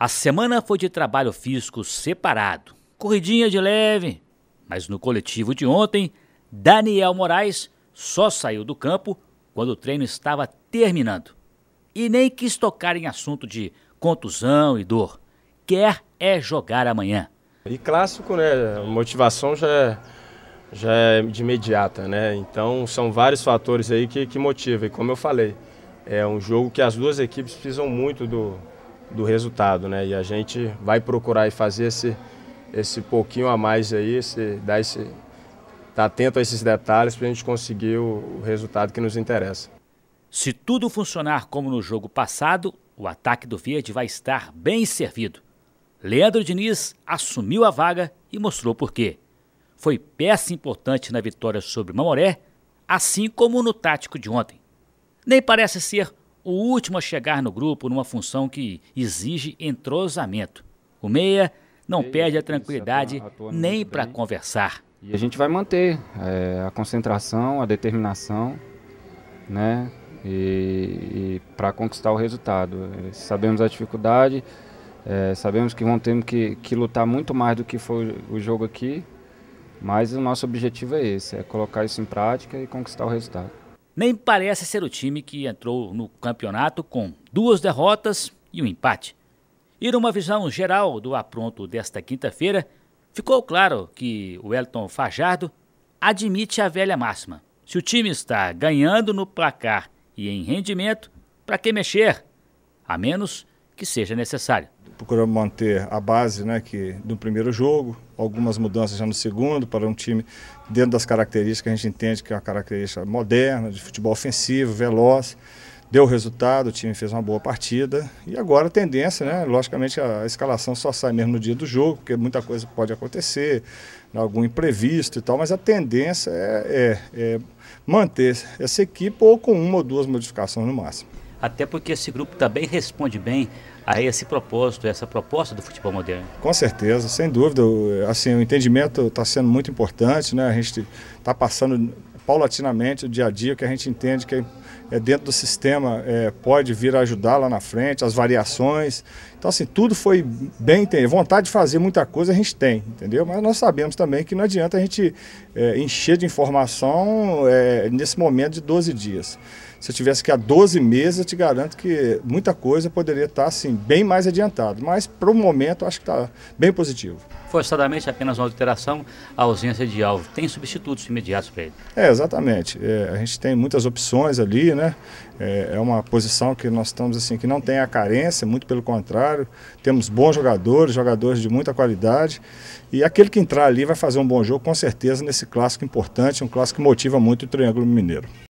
A semana foi de trabalho físico separado, corridinha de leve, mas no coletivo de ontem, Daniel Moraes só saiu do campo quando o treino estava terminando e nem quis tocar em assunto de contusão e dor. Quer é jogar amanhã. E clássico, né? A motivação já é, já é de imediata, né? Então são vários fatores aí que, que motivam. E como eu falei, é um jogo que as duas equipes precisam muito do, do resultado, né? E a gente vai procurar e fazer esse, esse pouquinho a mais aí, se dar esse, tá atento a esses detalhes para a gente conseguir o, o resultado que nos interessa. Se tudo funcionar como no jogo passado, o ataque do Verde vai estar bem servido. Leandro Diniz assumiu a vaga e mostrou por quê. Foi peça importante na vitória sobre o Mamoré, assim como no tático de ontem. Nem parece ser o último a chegar no grupo numa função que exige entrosamento. O meia não perde a tranquilidade nem para conversar. E a gente vai manter é, a concentração, a determinação, né? E, e para conquistar o resultado. É, sabemos a dificuldade, é, sabemos que vão ter que, que lutar muito mais do que foi o jogo aqui, mas o nosso objetivo é esse, é colocar isso em prática e conquistar o resultado nem parece ser o time que entrou no campeonato com duas derrotas e um empate. E numa visão geral do apronto desta quinta-feira, ficou claro que o Elton Fajardo admite a velha máxima. Se o time está ganhando no placar e em rendimento, para que mexer? A menos que seja necessário procuramos manter a base né, que, do primeiro jogo, algumas mudanças já no segundo, para um time dentro das características que a gente entende que é uma característica moderna, de futebol ofensivo, veloz. Deu resultado, o time fez uma boa partida. E agora a tendência, né? Logicamente a escalação só sai mesmo no dia do jogo, porque muita coisa pode acontecer, algum imprevisto e tal, mas a tendência é, é, é manter essa equipe ou com uma ou duas modificações no máximo até porque esse grupo também responde bem a esse propósito, essa proposta do futebol moderno. Com certeza, sem dúvida. Assim, o entendimento está sendo muito importante, né? A gente está passando paulatinamente o dia a dia que a gente entende que é dentro do sistema é, pode vir a ajudar lá na frente, as variações. Então, assim, tudo foi bem entendido. Vontade de fazer muita coisa a gente tem, entendeu? Mas nós sabemos também que não adianta a gente é, encher de informação é, nesse momento de 12 dias. Se eu tivesse que há 12 meses, eu te garanto que muita coisa poderia estar assim, bem mais adiantado. Mas para o momento acho que está bem positivo. Forçadamente é apenas uma alteração, a ausência de alvo. Tem substitutos imediatos para ele? É, exatamente. É, a gente tem muitas opções ali, né? É, é, uma posição que nós estamos assim, que não tem a carência, muito pelo contrário. Temos bons jogadores, jogadores de muita qualidade. E aquele que entrar ali vai fazer um bom jogo, com certeza, nesse clássico importante, um clássico que motiva muito o Triângulo Mineiro.